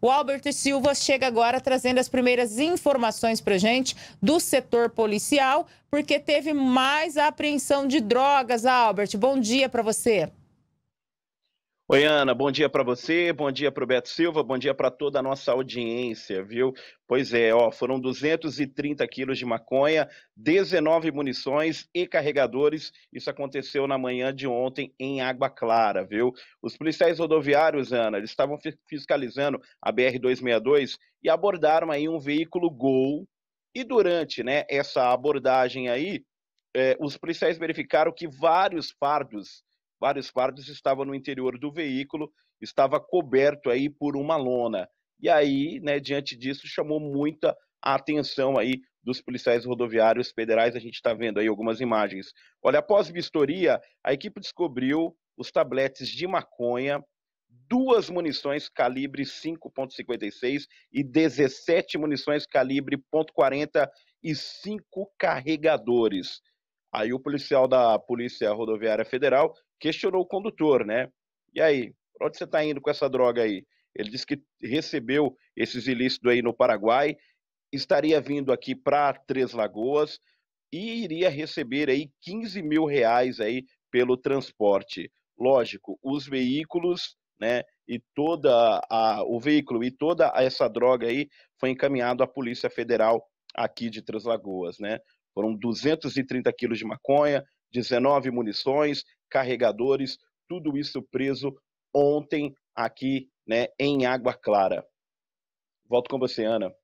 O Alberto Silva chega agora trazendo as primeiras informações para gente do setor policial, porque teve mais apreensão de drogas, Albert. Bom dia para você. Oi, Ana, bom dia para você, bom dia para o Beto Silva, bom dia para toda a nossa audiência, viu? Pois é, ó, foram 230 quilos de maconha, 19 munições e carregadores. Isso aconteceu na manhã de ontem em Água Clara, viu? Os policiais rodoviários, Ana, eles estavam fiscalizando a BR-262 e abordaram aí um veículo Gol. E durante né, essa abordagem aí, eh, os policiais verificaram que vários fardos vários fardos estavam no interior do veículo, estava coberto aí por uma lona. E aí, né, diante disso, chamou muita atenção aí dos policiais rodoviários federais. A gente está vendo aí algumas imagens. Olha, após vistoria, a equipe descobriu os tabletes de maconha, duas munições calibre 5.56 e 17 munições calibre .40 e cinco carregadores. Aí o policial da Polícia Rodoviária Federal questionou o condutor, né? E aí, pra onde você está indo com essa droga aí? Ele disse que recebeu esses ilícitos aí no Paraguai, estaria vindo aqui para Três Lagoas e iria receber aí 15 mil reais aí pelo transporte. Lógico, os veículos, né? E toda a, o veículo e toda essa droga aí foi encaminhado à Polícia Federal aqui de Três Lagoas, né? Foram 230 quilos de maconha, 19 munições, carregadores, tudo isso preso ontem aqui né, em Água Clara. Volto com você, Ana.